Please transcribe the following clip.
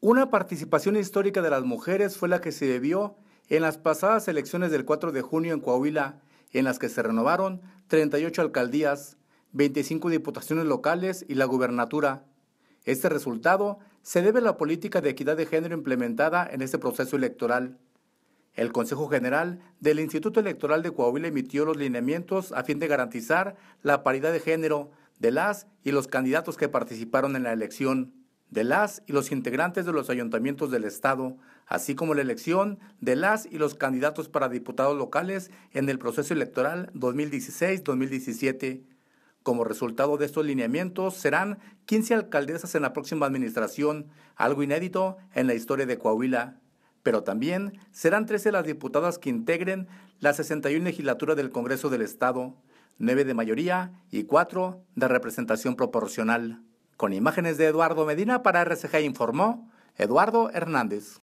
Una participación histórica de las mujeres fue la que se debió en las pasadas elecciones del 4 de junio en Coahuila, en las que se renovaron 38 alcaldías, 25 diputaciones locales y la gubernatura. Este resultado se debe a la política de equidad de género implementada en este proceso electoral. El Consejo General del Instituto Electoral de Coahuila emitió los lineamientos a fin de garantizar la paridad de género de las y los candidatos que participaron en la elección de las y los integrantes de los ayuntamientos del Estado, así como la elección de las y los candidatos para diputados locales en el proceso electoral 2016-2017. Como resultado de estos lineamientos serán 15 alcaldesas en la próxima administración, algo inédito en la historia de Coahuila. Pero también serán 13 las diputadas que integren la 61 legislatura del Congreso del Estado, 9 de mayoría y 4 de representación proporcional. Con imágenes de Eduardo Medina para RCG informó Eduardo Hernández.